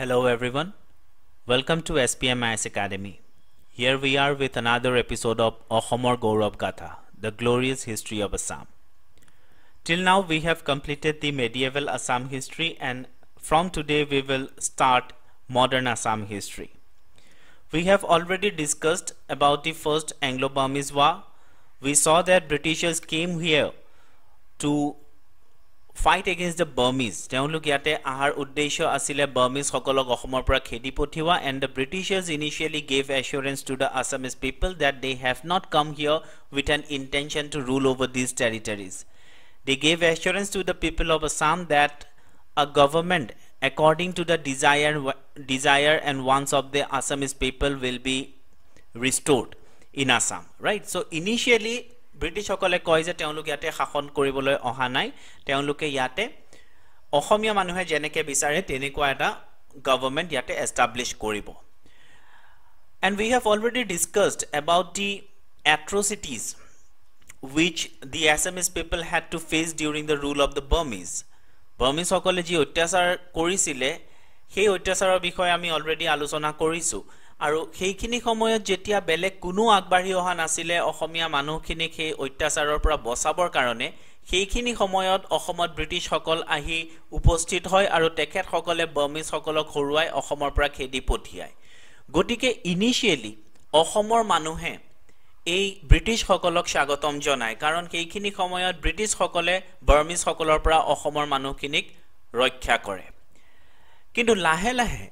Hello everyone. Welcome to SPMIS Academy. Here we are with another episode of Ohomor Gaurav Gatha, the glorious history of Assam. Till now we have completed the medieval Assam history and from today we will start modern Assam history. We have already discussed about the first Anglo-Burmese war. We saw that Britishers came here to fight against the Burmese তেওঁলোক ইয়াতে অহাৰ উদ্দেশ্য আছিলে বাৰ্মিজসকলক অসমৰ পৰা খেদি পঠিওৱা and the Britishers initially gave assurance to the Assamese people that they have not come here with an intention to rule over these territories they gave assurance to the people of Assam that a government according to the desire desire and wants of the Assamese people will be restored in Assam right so initially ব্ৰিটিছসকলে কয় যে তেওঁলোক ইয়াতে শাসন কৰিবলৈ অহা নাই তেওঁলোকে ইয়াতে অসমীয়া মানুহে যেনেকৈ বিচাৰে তেনেকুৱা এটা গভৰ্ণমেণ্ট ইয়াতে এষ্টাব্লিছ কৰিব and we have already discussed about the atrocities which the Assamese people had to face during the rule of the Burmese বাৰ্মিজসকলে যি অত্যাচাৰ কৰিছিলে সেই অত্যাচাৰৰ বিষয়ে আমি অলৰেডি আলোচনা কৰিছোঁ আৰু সেইখিনি সময়ত যেতিয়া বেলেগ কোনো আগবাঢ়ি অহা নাছিলে অসমীয়া মানুহখিনিক সেই অত্যাচাৰৰ পৰা বচাবৰ কাৰণে সেইখিনি সময়ত অসমত ব্ৰিটিছসকল আহি উপস্থিত হয় আৰু তেখেতসকলে বৰ্মিজসকলক হৰুৱাই অসমৰ পৰা খেদি পঠিয়ায় গতিকে ইনিচিয়েলি অসমৰ মানুহে এই ব্ৰিটিছসকলক স্বাগতম জনায় কাৰণ সেইখিনি সময়ত ব্ৰিটিছসকলে বৰ্মিজসকলৰ পৰা অসমৰ মানুহখিনিক ৰক্ষা কৰে কিন্তু লাহে লাহে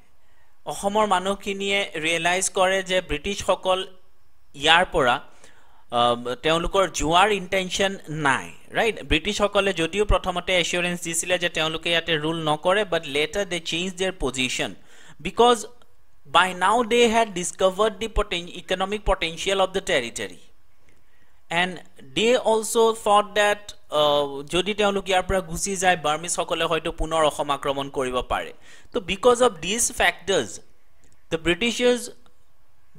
অসমৰ মানুহখিনিয়ে ৰিয়েলাইজ কৰে যে ব্ৰিটিছসকল ইয়াৰ পৰা তেওঁলোকৰ যোৱাৰ ইণ্টেনশ্যন নাই ৰাইট ব্ৰিটিছসকলে যদিও প্ৰথমতে এচিয়ৰেঞ্চ দিছিলে যে তেওঁলোকে ইয়াতে ৰুল নকৰে but later they change their position because by now they had discovered the পটে economic potential of the territory and they also thought that jodi teo luk iar pra gusi jay burmese sokole hoyto punor akhom akraman koribo pare so because of these factors the britishers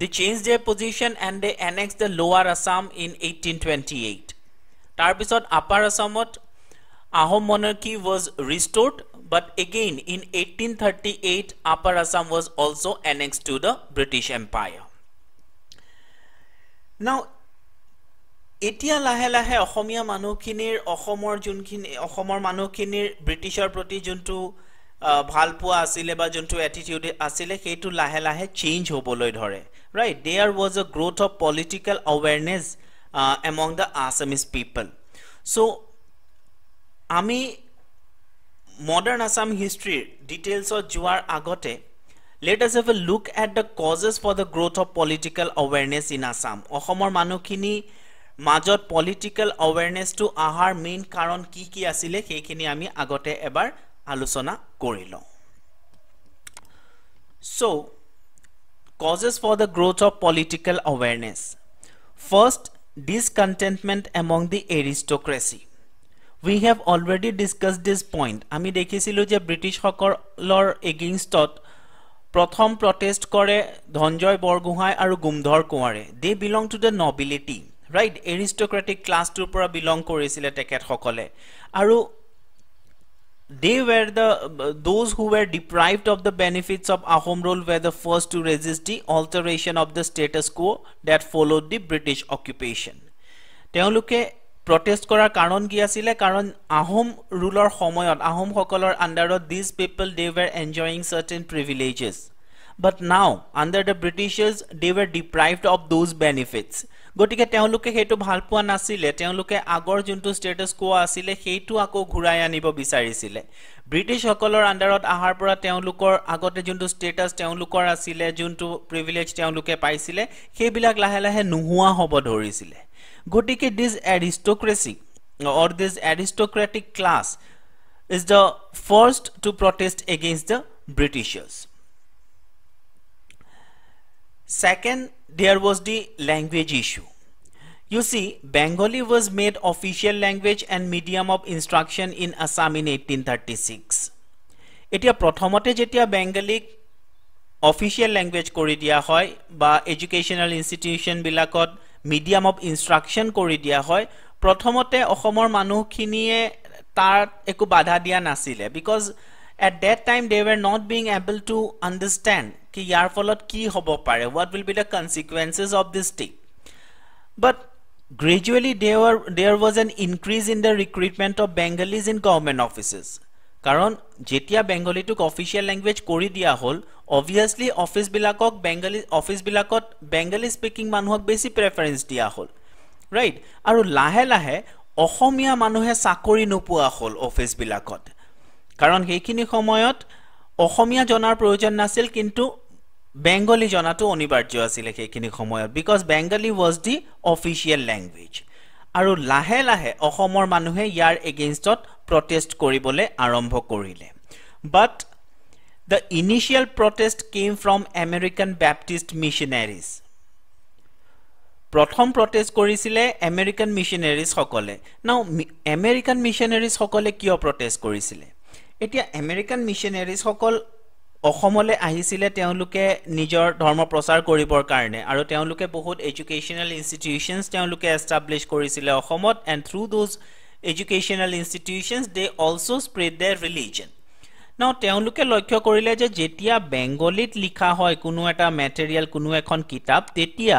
they changed their position and they annexed the lower assam in 1828 tar Ahom monarchy was restored, but again in 1838, Upper Assam was also annexed to the British Empire. Now, এতিয়া লাহে লাহে অসমীয়া মানুহখিনিৰ অসমৰ যোনখিনি অসমৰ মানুহখিনিৰ ব্ৰিটিছৰ প্ৰতি যোনটো ভাল পোৱা আছিলে বা যোনটো এটিটিউড আছিলে সেইটো লাহে লাহে চেঞ্জ হ'বলৈ ধৰে right there was a growth of political awareness among the Assamese people so' আমি মডাৰ্ণ আছাম হিষ্ট্ৰীৰ ডিটেইলছত যোৱাৰ আগতে let us have a look at the causes for the growth of political awareness in Assam অসমৰ মানুহখিনি মাজত পলিটিকেল অৱেৰনেছটো অহাৰ মেইন কাৰণ কি কি আছিলে সেইখিনি আমি আগতে এবাৰ আলোচনা কৰি লওঁ so' causes for the growth of political awareness first discontentment among the aristocracy we have already discuss this point আমি দেখিছিলোঁ যে ব্ৰিটিছসকলৰ এগেইনষ্টত প্ৰথম প্ৰটেষ্ট কৰে ধনজয় বৰগোহাঁই আৰু গুমধৰ কোঁৱৰে they belong to the nobility right aristocratic ক্লাছটোৰ পৰা বিলং কৰিছিলে তেখেতসকলে আৰু they were the those who were deprived of the benefits of Ahom rule were the first to resist the alteration of the status quo that followed the British occupation তেওঁলোকে protest কৰাৰ কাৰণ কি আছিলে কাৰণ আহোম ৰুলৰ সময়ত আহোমসকলৰ আণ্ডাৰত these people they were enjoying certain privileges but now under the Britishers, they were deprived of those benefits. গতিকে তেওঁলোকে সেইটো ভাল পোৱা নাছিলে তেওঁলোকে আগৰ যোনটো ষ্টেটাছ কো আছিলে সেইটো আকৌ ঘূৰাই আনিব বিচাৰিছিলে ব্ৰিটিছসকলৰ আণ্ডাৰত অহাৰ পৰা তেওঁলোকৰ আগতে যোনটো ষ্টেটাছ তেওঁলোকৰ আছিলে যোনটো প্ৰিভিলেজ তেওঁলোকে পাইছিলে সেইবিলাক লাহে লাহে নোহোৱা হ'ব ধৰিছিলে গতিকে these aristocracy or these aristocratic class is the first to protest against the Britishers Second, there was the language issue. You see, Bengali was made official language and medium of instruction in Assam in 1836. Itia prothomote jetia Bengali official language koridia hoy ba educational institution bilakot medium of instruction koridia hoy prothomote ohomor manukinie tar eku badadia nasile because at that time they were not being able to understand ki yarfolot ki hobo pare what will be the consequences of this thing. But Gradually, there, were, there was an increase in the recruitment of Bengalis in government offices. Karan, Jetia Bengali took official language kori diya hol, obviously office bilakok Bengali, office bilakot Bengali speaking manhok basic preference diya hol. Right, aru lahe lahe, ohomia manuhe sakori nupua hol office bilakot. Karan, hekini homoyot, ohomia jonar projan nasil kintu Bengali জনাটো অনিবাৰ্য আছিলে সেইখিনি সময়ত because Bengali was the official language আৰু লাহে লাহে অসমৰ মানুহে ইয়াৰ এগেইনষ্টত প্ৰটেষ্ট কৰিবলৈ আৰম্ভ কৰিলে but the initial protest came from American Baptist missionaries প্ৰথম প্ৰটেষ্ট কৰিছিলে আমেৰিকান মিছনেৰিজসকলে নাও আমেৰিকান মিছনেৰিজসকলে কিয় প্ৰটেষ্ট কৰিছিলে এতিয়া আমেৰিকান মিছনেৰিজসকল অসমলৈ আহিছিলে তেওঁলোকে নিজৰ ধৰ্ম প্ৰচাৰ কৰিবৰ কাৰণে আৰু তেওঁলোকে বহুত এডুকেশ্যনেল ইনষ্টিটিউশ্যনছ তেওঁলোকে এষ্টাব্লিছ কৰিছিলে অসমত and through those educational institutions they also' spread their religion ন তেওঁলোকে লক্ষ্য কৰিলে যে যেতিয়া বেংগলীত লিখা হয় কোনো এটা মেটেৰিয়েল কোনো এখন কিতাপ তেতিয়া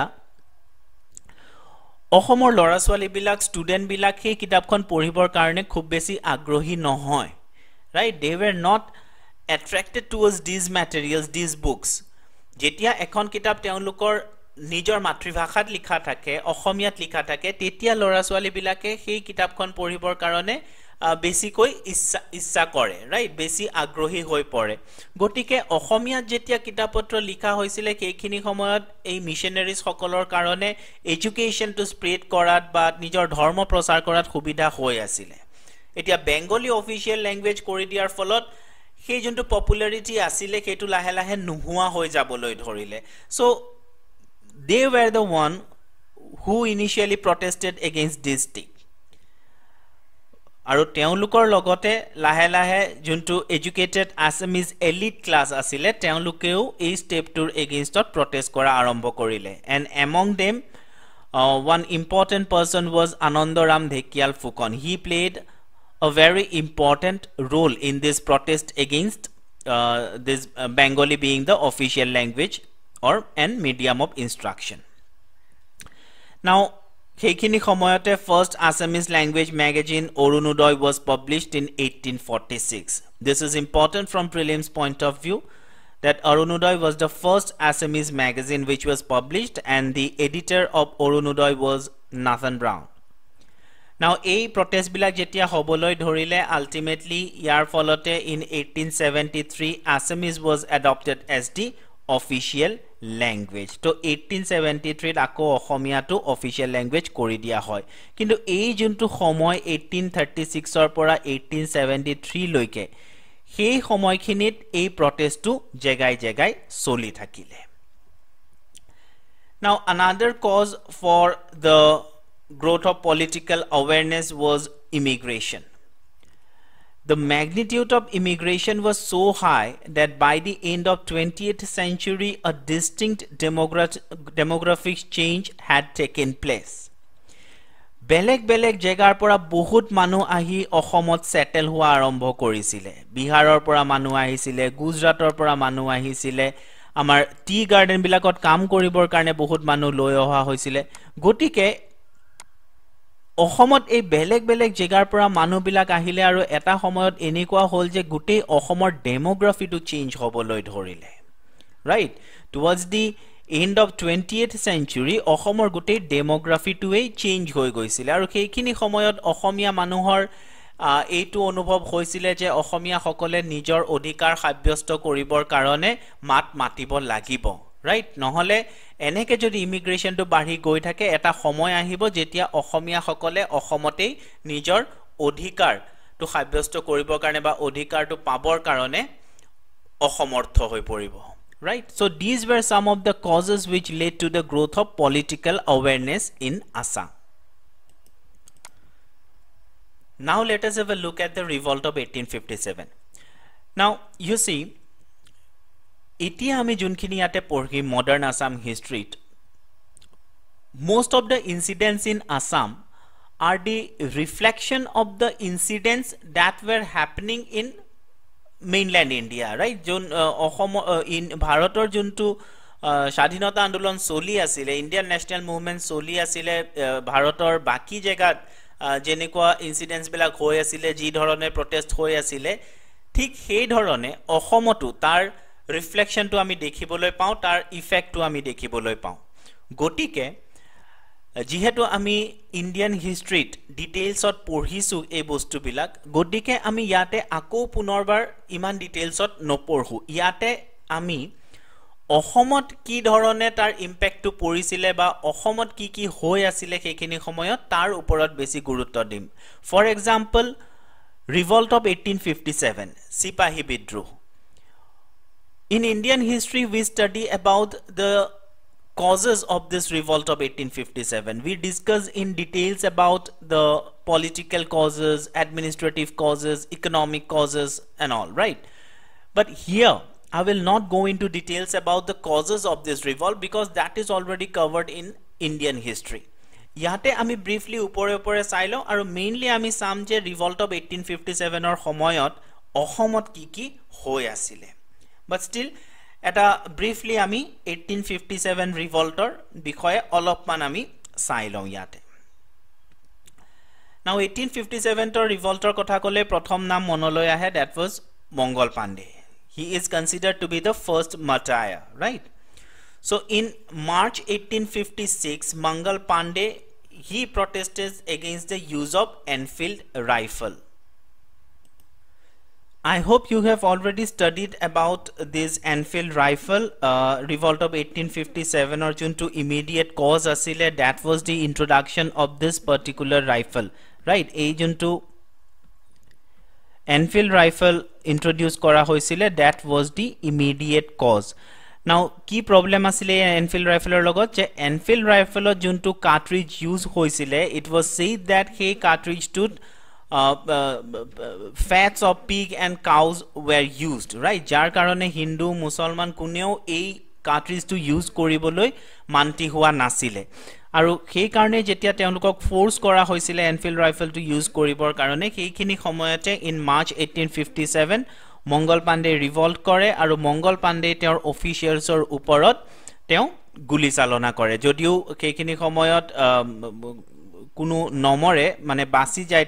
অসমৰ ল'ৰা ছোৱালীবিলাক ষ্টুডেণ্টবিলাক সেই কিতাপখন পঢ়িবৰ কাৰণে খুব বেছি আগ্ৰহী নহয় right they were not attracted towards these materials these books jetia ekhon kitab teunlokor nijor matribhashat likha thake ohomiyat likha thake tetia loraswali bilake sei kitab kon poribor karone বেছিকৈ ইচ্ছা ইচ্ছা কৰে ৰাইট বেছি আগ্ৰহী হৈ পৰে গতিকে অসমীয়াত যেতিয়া কিতাপ পত্ৰ লিখা হৈছিলে সেইখিনি সময়ত এই মিছনেৰিজসকলৰ কাৰণে এডুকেশ্যনটো স্প্ৰেড কৰাত বা নিজৰ ধৰ্ম প্ৰচাৰ কৰাত সুবিধা হৈ আছিলে এতিয়া বেংগলী অফিচিয়েল লেংগুৱেজ কৰি দিয়াৰ ফলত সেই যোনটো পপুলাৰিটি আছিলে সেইটো লাহে লাহে নোহোৱা হৈ যাবলৈ ধৰিলে so' they were the one who initially protested against this ডিক আৰু তেওঁলোকৰ লগতে লাহে লাহে যোনটো এডুকেটেড আছামিজ এলিট ক্লাছ আছিলে তেওঁলোকেও এই ষ্টেপটোৰ এগেইনষ্টত প্ৰটেষ্ট কৰা আৰম্ভ কৰিলে and among them one important person was Anandaram Dhekial Phukan he played a very important role in this protest against uh, this uh, Bengali being the official language or an medium of instruction. Now, Hekini সময়তে first Assamese language magazine Arunodoi was published in 1846. This is important from important point of view that Arunodai was the first Assamese magazine which was published and the editor of Arunodai was Nathan Brown. নাও এই প্ৰটেষ্টবিলাক যেতিয়া হ'বলৈ ধৰিলে ultimately ইয়াৰ ফলতে in eighteen seventy three Assamese was adopted as the official language ত' eighteen seventy থ্ৰীত আকৌ অসমীয়াটো অফিচিয়েল লেংগুৱেজ কৰি দিয়া হয় কিন্তু এই যোনটো সময় এইটিন থাৰ্টি ছিক্সৰ পৰা এইটিন ছেভেণ্টি থ্ৰীলৈকে সেই সময়খিনিত এই প্ৰটেষ্টটো জেগাই জেগাই চলি থাকিলে now another cause for the growth of political awareness was immigration. The magnitude of immigration was so high that by the end of 20th century a distinct demogra demographic change had taken place. Belek belek jagar pora bohut manu ahi ohomot settle hua arombo korisile. Bihar or pora manu ahi sile, Gujarat or pora manu ahi sile. Amar tea garden bilakot kam koribor karne bohut manu loyoha hoisile. Gotike অসমত এই বেলেগ বেলেগ জেগাৰ পৰা মানুহবিলাক আহিলে আৰু এটা সময়ত এনেকুৱা হ'ল যে গোটেই অসমৰ ডেম'গ্ৰাফিটো চেঞ্জ হ'বলৈ ধৰিলে right towards the end of twenty eighth century অসমৰ গোটেই ডেম'গ্ৰাফিটোৱেই চেঞ্জ হৈ গৈছিলে আৰু সেইখিনি সময়ত অসমীয়া মানুহৰ এইটো অনুভৱ হৈছিলে যে অসমীয়াসকলে নিজৰ অধিকাৰ সাব্যস্ত কৰিবৰ কাৰণে মাত মাতিব লাগিব ৰাইট নহ'লে এনেকৈ যদি ইমিগ্ৰেশ্যনটো বাঢ়ি গৈ থাকে এটা সময় আহিব যেতিয়া অসমীয়াসকলে অসমতেই নিজৰ অধিকাৰটো সাব্যস্ত কৰিবৰ কাৰণে বা অধিকাৰটো পাবৰ কাৰণে অসমৰ্থ হৈ পৰিব right so' these were some of the causes which lead to the growth of political awareness in Assam now let us have a look at the revolt of eighteen fifty seven now you see এতিয়া আমি যোনখিনি ইয়াতে পঢ়িম modern Assam হিষ্ট্ৰিত most of the incidents in Assam are the reflection of the incidents that were happening in mainland India right যোন অসম ভাৰতৰ যোনটো স্বাধীনতা আন্দোলন চলি আছিলে ইণ্ডিয়ান নেশ্যনেল মুভমেণ্ট চলি আছিলে ভাৰতৰ বাকী জেগাত যেনেকুৱা ইঞ্চিডেণ্টছবিলাক হৈ আছিলে যিধৰণে প্ৰটেষ্ট হৈ আছিলে ঠিক সেইধৰণে অসমতো তাৰ रिफ्लेक्शन तो आम देख पाँ तार इफेक्ट आम देख पाँ गति के जीतु आम इंडियन हिस्ट्रीत डिटेल्स पढ़ी ये बस्तुव गति के पुनर्बार इन डिटेल्स नपढ़ इते आम कि तर इम्पेक्ट पड़े किसी समय तार ऊपर बेसि गुरुत दिन for example revolt of eighteen fifty seven सिपाही विद्रोह In Indian history, we study about the causes of this revolt of 1857. We discuss in details about the political causes, administrative causes, economic causes and all, right? But here, I will not go into details about the causes of this revolt because that is already covered in Indian history. Yate ami briefly upore upore চাই লওঁ mainly ami আমি revolt of 1857 or eighteen fifty ছেভেনৰ সময়ত but still এটা briefly আমি eighteen fifty seven ৰিভল্টৰ বিষয়ে অলপমান আমি চাই লওঁ ইয়াতে নাও এইটিন ফিফটি ছেভেনৰ ৰিভল্টৰ কথা ক'লে প্ৰথম নাম মনলৈ আহে that was Mangal Pandey he is consider to be the first martyr right so' in March eighteen fifty six Mangal Pandey he protests against the use of Enfield rifle I hope you have already studied about this Enfield rifle uh, revolt of 1857 or June to immediate cause asile that was the introduction of this particular rifle right agent to Enfield rifle introduced kora hoisile that was the immediate cause now key problem asile Enfield rifle logo che Enfield rifle June to cartridge use hoisile it was said that hey cartridge to uh, uh, fats of pig and cows were used, right? Jar karone Hindu, Muslim kuneo a cartridge to use koriboloi manti hua nasile. আৰু সেই কাৰণে যেতিয়া তেওঁলোকক force কৰা হৈছিল Enfield ৰাইফলটো use কৰিবৰ কাৰণে সেইখিনি সময়তে ইন মাৰ্চ 1857 মঙ্গল পাণ্ডে ৰিভল্ট কৰে আৰু মঙ্গল পাণ্ডে তেওঁৰ অফিচিয়েলছৰ ওপৰত তেওঁ গুলি চালনা কৰে যদিও সেইখিনি সময়ত কোনো নমৰে মানে বাছি যায়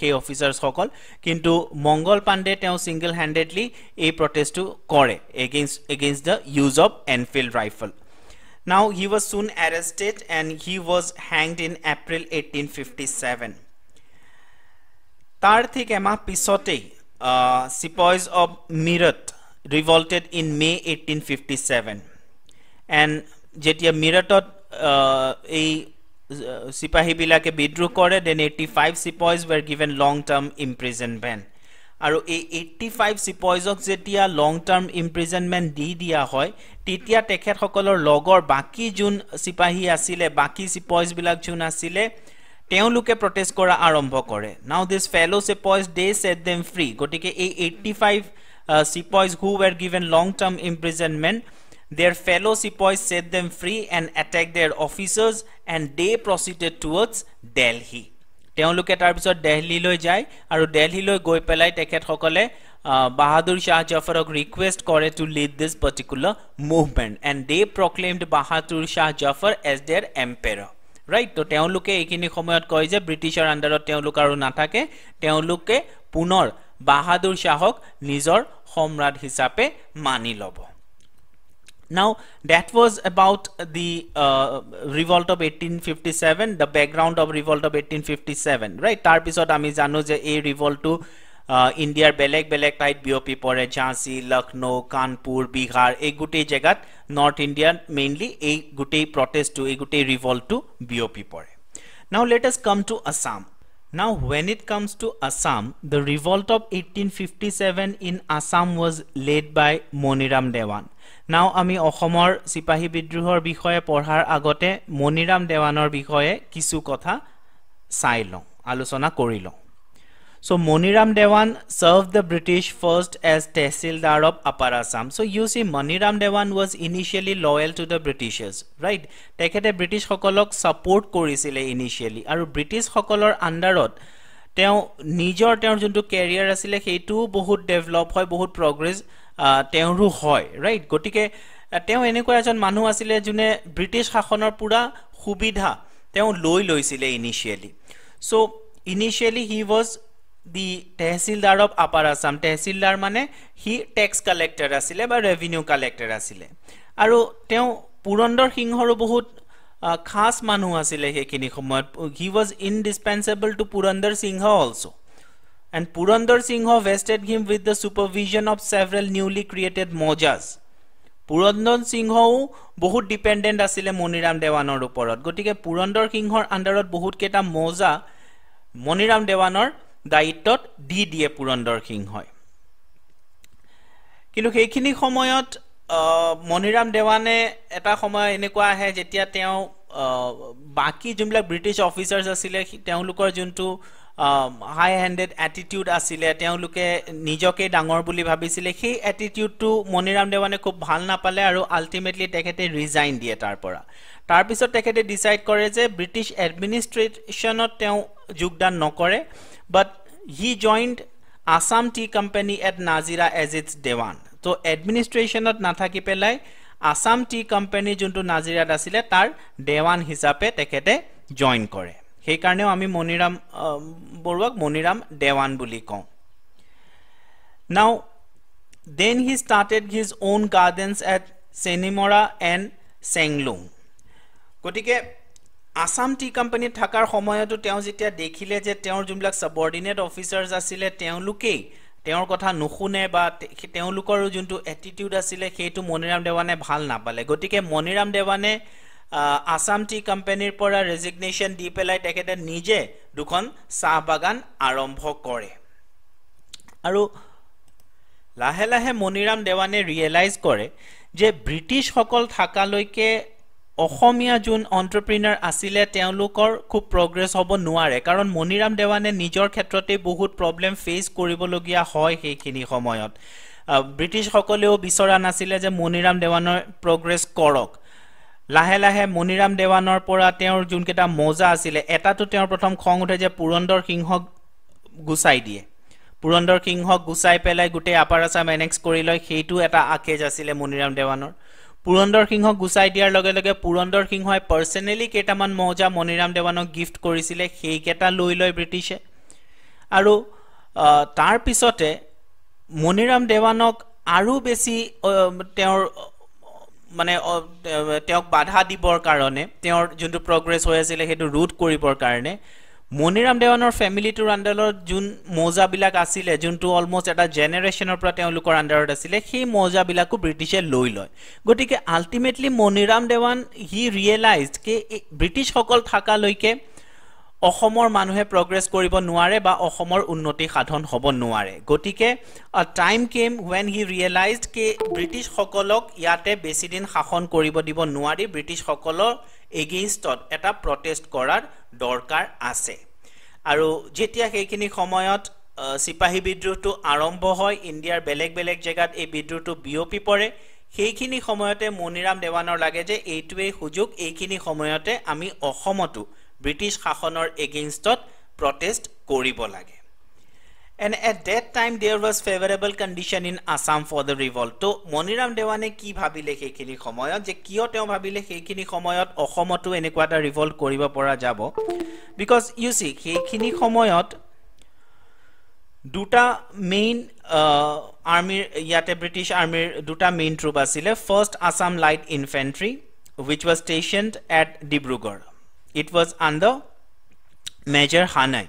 সেই অফিচাৰ্ছসকল কিন্তু মংগল পাণ্ডে তেওঁ ছিংগল হেণ্ডেডলি এই প্ৰটেষ্টটো কৰে against against the use of Enfield rifle now he was soon arrested and he was hanged in April eighteen fifty seven তাৰ ঠিক এমাহ পিছতেই sepoys of Meerut revolted in May eighteen fifty seven and যেতিয়া মিৰটত এই চিপাহীবিলাকে বিদ্ৰোহ কৰে then eighty five sepoys were given long term imprisonment আৰু এই এইটি ফাইভ চিপইজক যেতিয়া লং টাৰ্ম ইমপ্ৰিজেণ্টমেণ্ট দি দিয়া হয় তেতিয়া তেখেতসকলৰ লগৰ বাকী যোন চিপাহী আছিলে বাকী চিপইজবিলাক যোন আছিলে তেওঁলোকে প্ৰটেষ্ট কৰা আৰম্ভ কৰে now this fellow' sepoys they set them free গতিকে এই eighty five sepoys who were given long term imprisonment Their fellow sepoys set them free and attacked their officers and they proceeded towards Delhi. তেওঁলোকে তাৰপিছত দেল্হিলৈ যায় আৰু দেল্হিলৈ গৈ পেলাই তেখেতসকলে বাহাদুৰ শ্বাহ জাফৰক ৰিকুৱেষ্ট কৰে to lead this particular movement and they proclaimed Bahadur Shah Zafar as their emperor right ত' তেওঁলোকে এইখিনি সময়ত কয় যে ব্ৰিটিছৰ আণ্ডাৰত তেওঁলোক আৰু নাথাকে তেওঁলোকে পুনৰ বাহাদুৰ শ্বাহক নিজৰ সম্ৰাট হিচাপে মানি ল'ব now that was about the uh, revolt of 1857 the background of revolt of 1857 right a revolt to uh, India, Belek, Belek, right, BOP, Pore, Jhansi, Lucknow, Kanpur, Bihar, A Egute, Jagat, not India, mainly a Egute protest to a Egute revolt to BOP, Pore. Now, let us come to Assam. Now, when it comes to Assam, the revolt of 1857 in Assam was led by Moni Ram Devan. নাও আমি অসমৰ চিপাহী বিদ্ৰোহৰ বিষয়ে পঢ়াৰ আগতে মণিৰাম দেৱানৰ বিষয়ে কিছু কথা চাই লওঁ আলোচনা কৰি লওঁ so' Maniram Dewan serve the British first as tehsildar of upper Assam so' you see Maniram Dewan was initially loyal to the Britishes right তেখেতে ব্ৰিটিছসকলক ছাপৰ্ট কৰিছিলে ইনিচিয়েলি আৰু ব্ৰিটিছসকলৰ আণ্ডাৰত তেওঁ নিজৰ তেওঁৰ যোনটো কেৰিয়াৰ আছিলে সেইটোও বহুত ডেভেলপ হয় বহুত প্ৰগ্ৰেছ তেওঁৰো হয় ৰাইট গতিকে তেওঁ এনেকুৱা এজন মানুহ আছিলে যোনে ব্ৰিটিছ শাসনৰ পূৰা সুবিধা তেওঁ লৈ লৈছিলে initially so' initially he was the tehsildar of upper Assam tehsildar মানে সি টেক্স কালেক্টৰ আছিলে বা ৰেভিনিউ কালেক্টৰ আছিলে আৰু তেওঁ পুৰন্দৰ সিংহৰো বহুত খাচ মানুহ আছিলে সেইখিনি সময়ত he was indispensable to Purandar Singha also' and Purandar Singh vested him with the supervision of several newly created mojas. Purandar Singh was very dependent on Moniram Devanar. So, Purandar Singh was very dependent on Moja Moniram Devanar দায়িত্বত দি দিয়ে পুৰন্দৰ সিংহই কিন্তু সেইখিনি সময়ত মণিৰাম দেৱানে এটা সময় এনেকুৱা আহে যেতিয়া তেওঁ বাকী যোনবিলাক ব্ৰিটিছ অফিচাৰ্ছ আছিলে তেওঁলোকৰ যোনটো হাই হেণ্ডেড এটিটিউড আছিলে তেওঁলোকে নিজকে ডাঙৰ বুলি ভাবিছিলে সেই এটিটিউডটো মণিৰাম দেৱানে খুব ভাল নাপালে আৰু আল্টিমেটলি তেখেতে ৰিজাইন দিয়ে তাৰ পৰা তাৰপিছত তেখেতে ডিচাইড কৰে যে ব্ৰিটিছ এডমিনিষ্ট্ৰেশ্যনত তেওঁ যোগদান নকৰে but he joined Assam tea company at Nazira as its Dewan ত' এডমিনিষ্ট্ৰেশ্যনত নাথাকি পেলাই আছাম টি কোম্পানী যোনটো নাজিৰাত আছিলে তাৰ দেৱান হিচাপে তেখেতে জইন কৰে সেইকাৰণেও আমি মণিৰাম বৰুৱাক মণিৰাম দেৱান বুলি কওঁ now then he started his own gardens at Cinnamara and Chenglung গতিকে আছাম টি কোম্পানীত থকাৰ সময়তো তেওঁ যেতিয়া দেখিলে যে তেওঁৰ যোনবিলাক চাবৰ্ডিনেট অফিচাৰ্ছ আছিলে তেওঁলোকেই তেওঁৰ কথা নুশুনে বা তেওঁলোকৰো যোনটো এটিটিউড আছিলে সেইটো মণিৰাম দেৱানে ভাল নাপালে গতিকে মণিৰাম দেৱানে আসাম টি কোম্পানীৰ পৰা ৰেজিগনেশ্যন দি পেলাই তেখেতে নিজে দুখন চাহ বাগান আৰম্ভ কৰে আৰু লাহে লাহে মণিৰাম দেৱানে ৰিয়েলাইজ কৰে যে ব্ৰিটিছসকল থকালৈকে অসমীয়া যোন অণ্টাৰপ্ৰিনাৰ আছিলে তেওঁলোকৰ খুব প্ৰগ্ৰেছ হ'ব নোৱাৰে কাৰণ মণিৰাম দেৱানে নিজৰ ক্ষেত্ৰতেই বহুত প্ৰব্লেম ফেচ কৰিবলগীয়া হয় সেইখিনি সময়ত ব্ৰিটিছসকলেও বিচৰা নাছিলে যে মণিৰাম দেৱানৰ প্ৰগ্ৰেছ কৰক লাহে লাহে মণিৰাম দেৱানৰ পৰা তেওঁৰ যোনকেইটা মৌজা আছিলে এটাটো তেওঁৰ প্ৰথম খং উঠে যে পুৰন্দৰ সিংহক গুচাই দিয়ে পুৰন্দৰ সিংহক গুচাই পেলাই গোটেই আপাৰ আছাম এনেক্স কৰি লয় সেইটো এটা আকেজ আছিলে মণিৰাম দেৱানৰ পুৰন্দৰ সিংহক গুচাই দিয়াৰ লগে লগে পুৰন্দৰ সিংহই পাৰ্চনেলি কেইটামান মৌজা মণিৰাম দেৱানক গিফ্ট কৰিছিলে সেইকেইটা লৈ লয় ব্ৰিটিছে আৰু তাৰ পিছতে মণিৰাম দেৱানক আৰু বেছি তেওঁৰ মানে তেওঁক বাধা দিবৰ কাৰণে তেওঁৰ যোনটো প্ৰগ্ৰেছ হৈ আছিলে সেইটো ৰোধ কৰিবৰ কাৰণে মণিৰাম দেৱানৰ ফেমিলিটোৰ আণ্ডাৰত যোন মৌজাবিলাক আছিলে যোনটো অলমষ্ট এটা জেনেৰেশ্যনৰ পৰা তেওঁলোকৰ আণ্ডাৰত আছিলে সেই মৌজাবিলাকো ব্ৰিটিছে লৈ লয় গতিকে ultimately Maniram Dewan he realize কে ব্ৰিটিছসকল থকালৈকে অসমৰ মানুহে প্ৰগ্ৰেছ কৰিব নোৱাৰে বা অসমৰ উন্নতি সাধন হ'ব নোৱাৰে গতিকে টাইম কেম ৱেন হি ৰিয়েলাইজড কে ব্ৰিটিছসকলক ইয়াতে বেছিদিন শাসন কৰিব দিব নোৱাৰি ব্ৰিটিছসকলৰ এগেইনষ্টত এটা প্ৰটেষ্ট কৰাৰ দৰকাৰ আছে আৰু যেতিয়া সেইখিনি সময়ত চিপাহী বিদ্ৰোহটো আৰম্ভ হয় ইণ্ডিয়াৰ বেলেগ বেলেগ জেগাত এই বিদ্ৰোহটো বিয়পি পৰে সেইখিনি সময়তে মণিৰাম দেৱানৰ লাগে যে এইটোৱেই সুযোগ এইখিনি সময়তে আমি অসমতো ব্ৰিটিছ শাসনৰ এগেইনষ্টত প্ৰটেষ্ট কৰিব লাগে and at that time there was favourable condition in Assam for the revolt তো মণিৰাম দেৱানে কি ভাবিলে সেইখিনি সময়ত যে কিয় তেওঁ ভাবিলে সেইখিনি সময়ত অসমতো এনেকুৱা এটা ৰিভল্ট কৰিব পৰা যাব বিকজ ইউ চি সেইখিনি সময়ত দুটা মেইন আৰ্মিৰ ইয়াতে ব্ৰিটিছ আৰ্মিৰ দুটা মেইন ট্ৰুপ আছিলে first Assam light infantry which was station at Dibrugarh it was under major hanai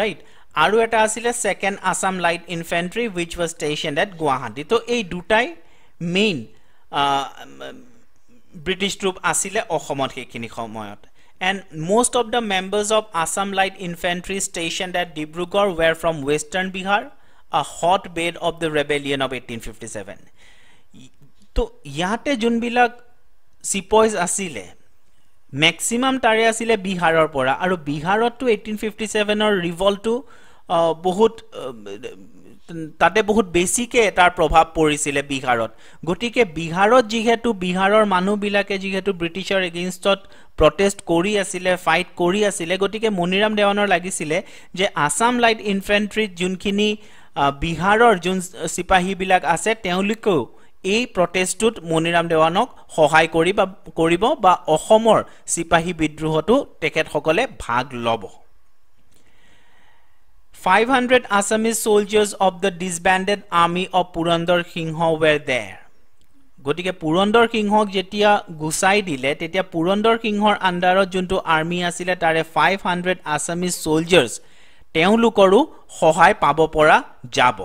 right aru eta asile second assam light infantry which was stationed at guwahati to ei dutai main uh, british troop asile ahomot kekini samoyot and most of the members of assam light infantry stationed at dibrugarh were from western bihar a hotbed of the rebellion of 1857 to yate junbilak sipois asile maximum তাৰে আছিলে বিহাৰৰ পৰা আৰু বিহাৰততো eighteen fifty ছেভেনৰ ৰিভল্টটো বহুত তাতে বহুত বেছিকৈ এটাৰ প্ৰভাৱ পৰিছিলে বিহাৰত গতিকে বিহাৰত যিহেতু বিহাৰৰ মানুহবিলাকে যিহেতু ব্ৰিটিছৰ এগেইনষ্টত প্ৰটেষ্ট কৰি আছিলে ফাইট কৰি আছিলে গতিকে মণিৰাম দেৱানৰ লাগিছিলে যে আছাম লাইট ইনফেণ্ট্ৰিত যোনখিনি বিহাৰৰ যোন চিপাহীবিলাক আছে তেওঁলোকেও এই প্ৰটেষ্টটোত মণিৰাম দেৱানক সহায় কৰি বা কৰিব বা অসমৰ চিপাহী বিদ্ৰোহতো তেখেতসকলে ভাগ ল'ব five hundred Assamese soldiers of the disbanded army of Purandar Singha were there গতিকে পুৰন্দৰ সিংহক যেতিয়া গুচাই দিলে তেতিয়া পুৰন্দৰ সিংহৰ আণ্ডাৰত যোনটো আৰ্মি আছিলে তাৰে ফাইভ হাণ্ড্ৰেড আছামিজ ছ'লজাৰ্ছ তেওঁলোকৰো সহায় পাব পৰা যাব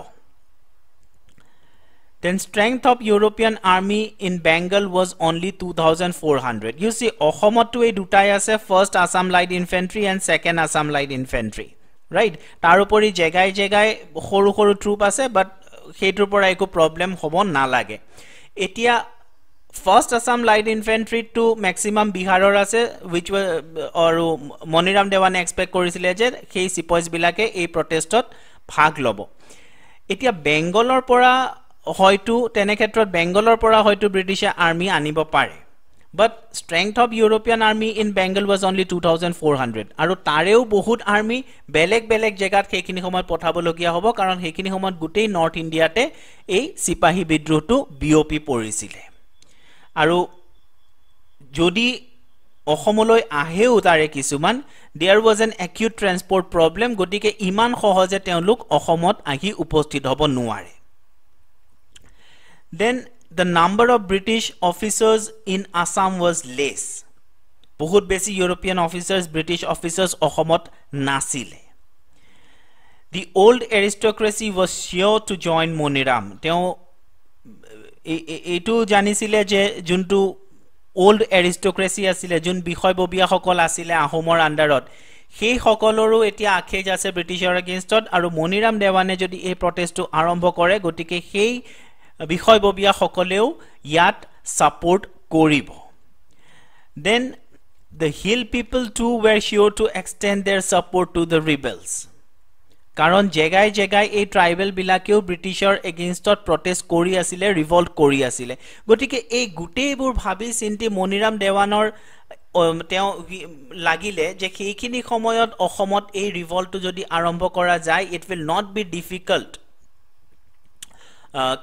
then strength of european army in bengal was only 2400 you see ohomotu ei dutai ase first assam light infantry and second assam light infantry right tarupori jegai jegai horu horu troop ase but hetur pora eku problem hobo na lage etia first Assam light ইনফেণ্ট্ৰীটো maximum বিহাৰৰ আছে wish আৰু Maniram দেৱানে expect কৰিছিলে যে সেই চিপইচবিলাকে এই প্ৰটেষ্টত ভাগ ল'ব এতিয়া বেংগলৰ পৰা হয়তো তেনেক্ষেত্ৰত বেংগলৰ পৰা হয়তো ব্ৰিটিছে আৰ্মি আনিব পাৰে but strength of European army in Bengal was only two thousand four hundred আৰু তাৰেও বহুত আৰ্মি বেলেগ বেলেগ জেগাত সেইখিনি সময়ত পঠাবলগীয়া হ'ব কাৰণ সেইখিনি সময়ত গোটেই নৰ্থ ইণ্ডিয়াতে এই চিপাহী বিদ্ৰোহটো বিয়পি পৰিছিলে আৰু যদি অসমলৈ আহেও তাৰে কিছুমান there was an acute transport problem গতিকে ইমান সহজে তেওঁলোক অসমত আহি উপস্থিত হ'ব নোৱাৰে then the number of British officers in Assam was less বহুত বেছি ইউৰোপীয়ান অফিচাৰ্ছ ব্ৰিটিছ অফিচাৰ্ছ অসমত নাছিলে the old aristocracy was eager to join Maniram তেওঁ এইটো জানিছিলে যে যোনটো অ'ল্ড এৰিষ্ট্ৰক্ৰেচি আছিলে যোন বিষয়ববীয়াসকল আছিলে আহোমৰ আণ্ডাৰত সেইসকলৰো এতিয়া আক্ষেজ আছে ব্ৰিটিছৰ এগেইনষ্টত আৰু মণিৰাম দেৱানে যদি এই প্ৰটেষ্টটো আৰম্ভ কৰে গতিকে সেই বিষয়ববীয়াসকলেও ইয়াত ছাপোৰ্ট কৰিব then the hill people too were eager to extend their support to the rebels কাৰণ জেগাই জেগাই এই ট্ৰাইবেলবিলাকেও ব্ৰিটিছৰ এগেইনষ্টত প্ৰটেষ্ট কৰি আছিলে ৰিভল্ট কৰি আছিলে গতিকে এই গোটেইবোৰ ভাবি চিন্তি মণিৰাম দেৱানৰ তেওঁ লাগিলে যে সেইখিনি সময়ত অসমত এই ৰিভল্টটো যদি আৰম্ভ কৰা যায় it will not be difficult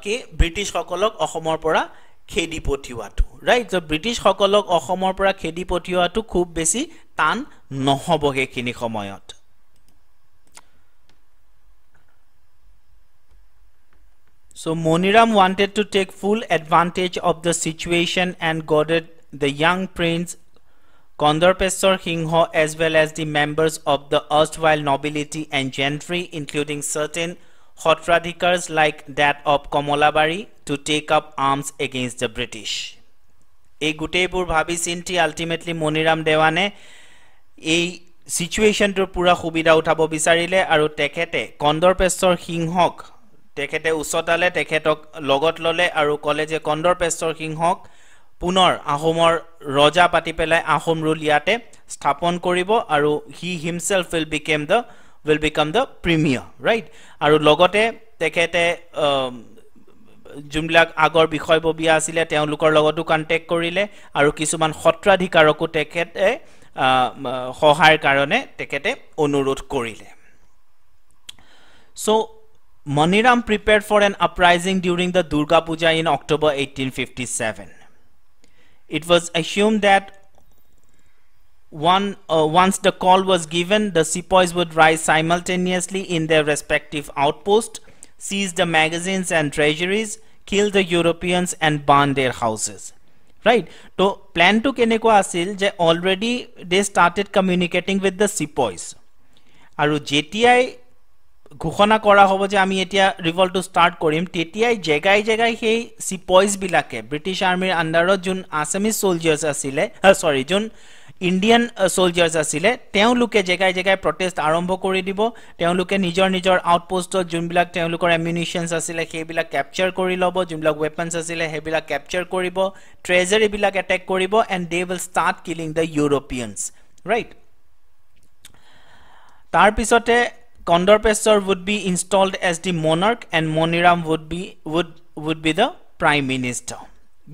কি ব্ৰিটিছসকলক অসমৰ পৰা খেদি পঠিওৱাটো ৰাইট ব্ৰিটিছসকলক অসমৰ পৰা খেদি পঠিওৱাটো খুব বেছি টান নহ'ব সেইখিনি সময়ত so' Maniram wanted to take full advantage of the situation and goaded the young prince Kandarpeswar Singha as well as the members of the erstwhile nobility and gentry including certain satradhikar like that of Kamalabari to take up arms against the British এই গোটেইবোৰ ভাবি চিন্তি ultimately Maniram দেৱানে এই ছিটুৱেশ্যনটোৰ পূৰা সুবিধা উঠাব বিচাৰিলে আৰু তেখেতে কন্দৰপেশ্বৰ সিংহক তেখেতে উচতালে তেখেতক লগত ল'লে আৰু ক'লে যে কন্দৰপেশ্বৰ সিংহক পুনৰ আহোমৰ ৰজা পাতি পেলাই আহোম ৰুল ইয়াতে স্থাপন কৰিব আৰু he himself will become the will become the premier right aru logote tekete jumlak agor bikhoy bobi asile teon lokor logotu contact korile aru kisuman khotra adhikaroku tekete sohar karone tekete onurodh korile so maniram prepared for an uprising during the durga puja in october 1857 it was assumed that one uh, once the call was given the sepoys would rise simultaneously in their respective outposts seize the magazines and treasuries kill the europeans and burn their houses right so plan to keneko asil They already they started communicating with the sepoys আৰু যেতিয়াই ঘোষণা কৰা হ'ব যে আমি এতিয়া ৰিভল্টটো start কৰিম তেতিয়াই জেগাই জেগাই সেই চিপইজবিলাকে ব্ৰিটিছ আৰ্মীৰ আণ্ডাৰত যোন আছামিজ চলজাৰ্ছ আছিলে চৰি যোন ইণ্ডিয়ান ছ'লজাৰ্ছ uh, আছিলে তেওঁলোকে জেগাই জেগাই প্ৰটেষ্ট আৰম্ভ কৰি দিব তেওঁলোকে নিজৰ নিজৰ আউটপষ্টত যোনবিলাক তেওঁলোকৰ এমিউনিশ্যনছ আছিলে সেইবিলাক কেপচাৰ কৰি ল'ব যোনবিলাক ৱেপনছ আছিলে সেইবিলাক কেপচাৰ কৰিব ট্ৰেজাৰীবিলাক এটেক কৰিব and they will start killing the Europeans right তাৰপিছতে Kandarpeswar would be installed as the monarch and Maniram would be would would be the prime minister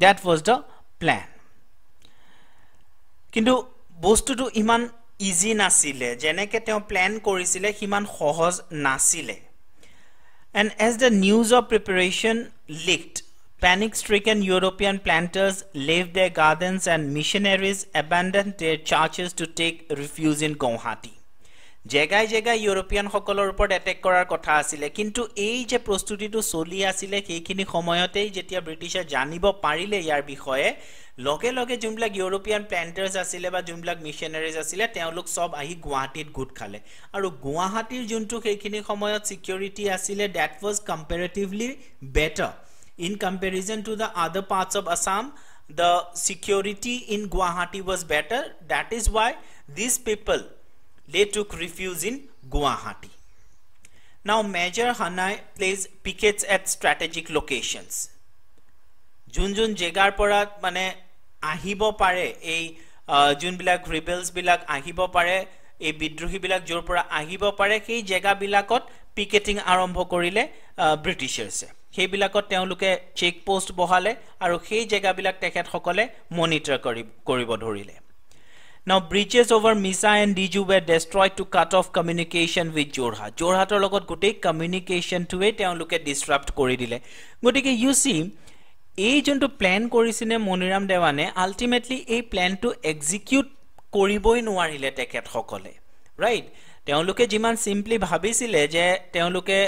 that was the plan কিন্তু বস্তুটো ইমান ইজি নাছিলে যেনেকে তেওঁ প্লেন কৰিছিলে সিমান সহজ নাছিলে and as the news of preparation leaked panic stricken European planters leave their gardens and missionaries abandon their churches to take refuge in Guwahati জেগাই জেগাই ইউৰোপীয়ানসকলৰ ওপৰত এটেক কৰাৰ কথা আছিলে কিন্তু এই যে প্ৰস্তুতিটো চলি আছিলে সেইখিনি সময়তেই যেতিয়া ব্ৰিটিছে জানিব পাৰিলে ইয়াৰ বিষয়ে লগে লগে যোনবিলাক ইউৰোপীয়ান প্লেণ্টাৰ্ছ আছিলে বা যোনবিলাক মিছনাৰিজ আছিলে তেওঁলোক চব আহি গুৱাহাটীত গোট খালে আৰু গুৱাহাটীৰ যোনটো সেইখিনি সময়ত ছিকিউৰিটি আছিলে that was comparatively better in comparison to the other parts of Assam the security in Guwahati was better that is why these people they took refuge in Guwahati now major Hannay placed pickets at strategic locations যোন যোন জেগাৰ পৰা মানে আহিব পাৰে এই যোনবিলাক ৰিবেলছবিলাক আহিব পাৰে এই বিদ্ৰোহীবিলাক য'ৰ পৰা আহিব পাৰে সেই জেগাবিলাকত পিকেটিং আৰম্ভ কৰিলে ব্ৰিটিছাৰ্ছে সেইবিলাকত তেওঁলোকে চেক পোষ্ট বহালে আৰু সেই জেগাবিলাক তেখেতসকলে মনিটৰ কৰি কৰিব ধৰিলে now bridges over Misa and Dijuwe destroy to cut off communication with Jorhat যোৰহাটৰ লগত গোটেই কমিউনিকেশ্যনটোৱেই তেওঁলোকে ডিষ্টাৰ্ব কৰি দিলে গতিকে ইউ চিম এই যোনটো প্লেন কৰিছিলে মণিৰাম দেৱানে আল্টিমেটলি এই প্লেনটো এক্সিকিউট কৰিবই নোৱাৰিলে তেখেতসকলে ৰাইট তেওঁলোকে যিমান চিম্পলি ভাবিছিলে যে তেওঁলোকে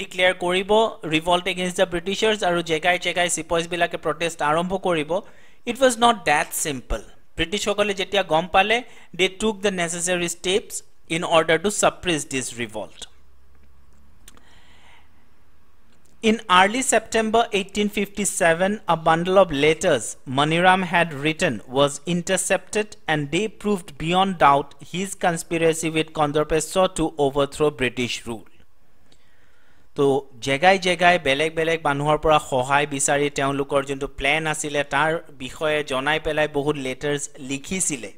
ডিক্লেয়াৰ কৰিব ৰিভল্ট এগেইনষ্ট দ্য ব্ৰিটিছাৰ্ছ আৰু জেগাই জেগাই চিপইজবিলাকে প্ৰটেষ্ট আৰম্ভ কৰিব it was not that simple ব্ৰিটিছসকলে যেতিয়া গম পালে they took the necessary steps in order to suppress this revolt In early September 1857, a bundle of letters Maniram had written was intercepted and they proved beyond doubt his conspiracy with Kondrapeswar to overthrow British rule. So, Jagai Jagai, Belek Belek, Banhorpora, Hohai, Bisari, Town Lukorjun to plan a sile tar, Bihoe, Jonai Pelai, Bohut letters, Likisile,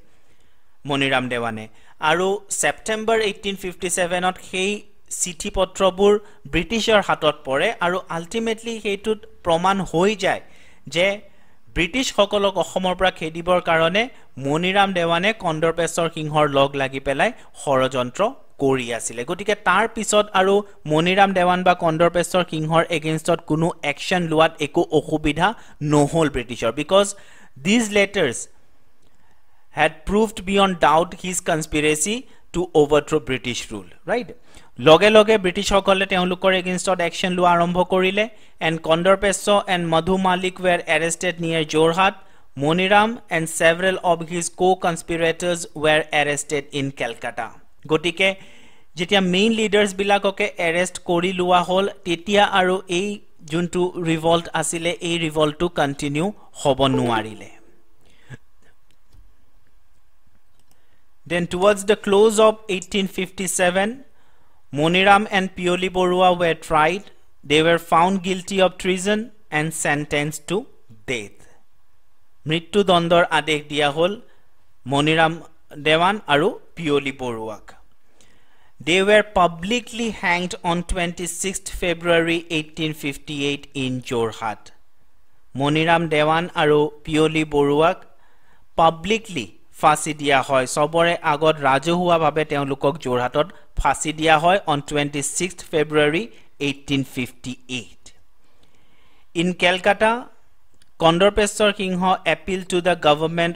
Moniram Devane. Aru, September 1857, not he. চিঠি পত্ৰবোৰ ব্ৰিটিছৰ হাতত পৰে আৰু ultimately সেইটোত প্ৰমাণ হৈ যায় যে ব্ৰিটিছসকলক অসমৰ পৰা খেদিবৰ কাৰণে মণিৰাম দেৱানে কন্দৰপেশ্বৰ সিংহৰ লগ লাগি পেলাই ষড়যন্ত্ৰ কৰি আছিলে গতিকে তাৰ পিছত আৰু মণিৰাম দেৱান বা কন্দৰপেশ্বৰ সিংহৰ এগেইনষ্টত কোনো একশ্যন লোৱাত একো অসুবিধা নহ'ল ব্ৰিটিছৰ because these letters had proved beyond doubt his conspiracy to overthrow' British rule right লগে লগে ব্ৰিটিছসকলে তেওঁলোকৰ এগেইনষ্টত একশ্যন লোৱা আৰম্ভ কৰিলে এণ্ড কণ্ডৰপেশ্ব এণ্ড মধু মালিক were arrested near Jorhat Maniram and several of his co conspirators were arrested in Calcutta গতিকে যেতিয়া মেইন লিডাৰ্ছবিলাককে এৰেষ্ট কৰি লোৱা হ'ল তেতিয়া আৰু এই যোনটো ৰিভল্ট আছিলে এই ৰিভল্টটো কণ্টিনিউ হ'ব নোৱাৰিলে then towards the close of eighteen fifty seven Moniram and Pioli Borua were tried. They were found guilty of treason and sentenced to death. Mritu Dondor Adek Diahol, Moniram Devan Aru Pioli Boruak. They were publicly hanged on 26th February 1858 in Jorhat. Moniram Devan Aru Pioli Boruak publicly Fasidia Hoy Sobore Agod Rajuhua Babete and Lukok Jorhatot ফাঁসি দিয়া on 26 February 1858. In Calcutta, fifty eight in Calcutta Kandarpeswar Singha appeal to the government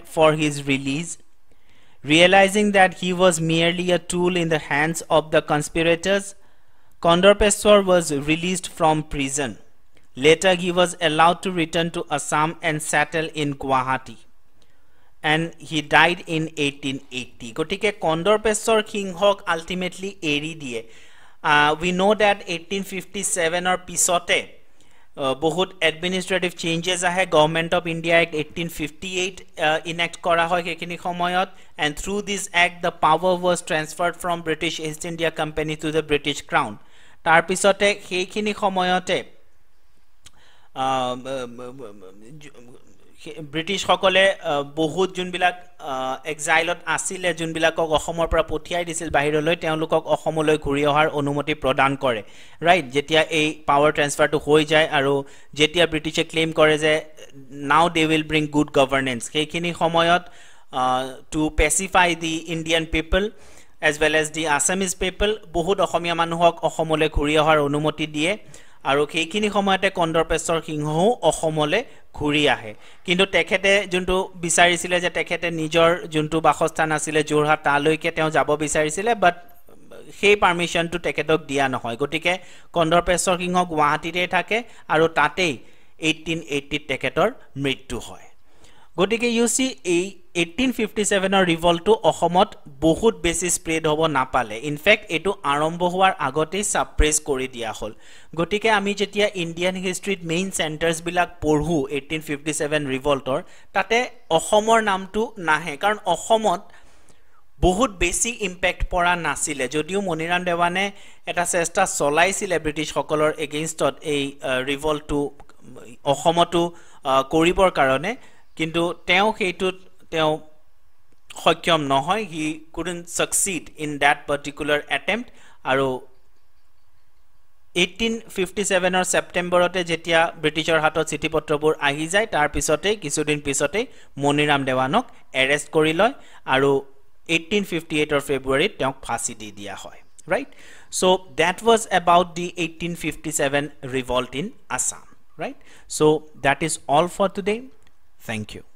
Realizing that he was merely a tool in the hands of the conspirators, Kondorpeswar was released from prison. Later he was allowed to return to Assam and settle in Guwahati. And he died in eighteen eighty গতিকে কন্দৰপেশ্বৰ সিংহক ultimately এৰি দিয়ে we know' that eighteen fifty ছেভেনৰ পিছতে বহুত administrative changes আহে government of India act eighteen fifty eight enact কৰা হয় সেইখিনি সময়ত and through this act the power was transferred from British East India company to the British crown তাৰপিছতে সেইখিনি সময়তে ব্ৰিটিছসকলে বহুত যোনবিলাক এক্সাইলত আছিলে যোনবিলাকক অসমৰ পৰা পঠিয়াই দিছিল বাহিৰলৈ তেওঁলোকক অসমলৈ ঘূৰি অহাৰ অনুমতি প্ৰদান কৰে ৰাইট যেতিয়া এই পাৱাৰ ট্ৰেন্সফাৰটো হৈ যায় আৰু যেতিয়া ব্ৰিটিছে ক্লেইম কৰে যে now they will bring good governance সেইখিনি সময়ত to pacify the Indian people as well as the Assamese people বহুত অসমীয়া মানুহক অসমলৈ ঘূৰি অহাৰ অনুমতি দিয়ে আৰু সেইখিনি সময়তে কন্দ্ৰপেশ্বৰ সিংহও অসমলৈ ঘূৰি আহে কিন্তু তেখেতে যোনটো বিচাৰিছিলে যে তেখেতে নিজৰ যোনটো বাসস্থান আছিলে যোৰহাট তালৈকে তেওঁ যাব বিচাৰিছিলে বাট সেই পাৰ্মিশ্যনটো তেখেতক দিয়া নহয় গতিকে কন্দ্ৰপেশ্বৰ সিংহ গুৱাহাটীতেই থাকে আৰু তাতেই এইটিন এইটিত তেখেতৰ মৃত্যু হয় গতিকে ইউ চি এই এইটিন ফিফটি ছেভেনৰ ৰিভল্টটো অসমত বহুত বেছি স্প্ৰেড হ'ব নাপালে ইনফেক্ট এইটো আৰম্ভ হোৱাৰ আগতেই ছাপ্ৰেছ কৰি দিয়া হ'ল গতিকে আমি যেতিয়া ইণ্ডিয়ান হিষ্ট্ৰীত মেইন চেণ্টাৰ্ছবিলাক পঢ়োঁ এইটিন ফিফটি ছেভেন ৰিভল্টৰ তাতে অসমৰ নামটো নাহে কাৰণ অসমত বহুত বেছি ইম্পেক্ট পৰা নাছিলে যদিও মণিৰাম দেৱানে এটা চেষ্টা চলাইছিলে ব্ৰিটিছসকলৰ এগেইনষ্টত এই ৰিভল্টটো অসমতো কৰিবৰ কাৰণে কিন্তু তেওঁ সেইটোত তেওঁ সক্ষম নহয় he couldn't succeed in that particular attempt আৰু এইটিন ফিফটি ছেভেনৰ ছেপ্টেম্বৰতে যেতিয়া ব্ৰিটিছৰ হাতত চিঠি পত্ৰবোৰ আহি যায় তাৰপিছতেই কিছুদিন পিছতেই মণিৰাম দেৱানক এৰেষ্ট কৰি লয় আৰু এইটিন ফিফটি এইটৰ ফেব্ৰুৱাৰীত তেওঁক ফাঁচি দি দিয়া হয় right so' that was about the eighteen fifty seven revolt in Assam right so' that is all for today thank U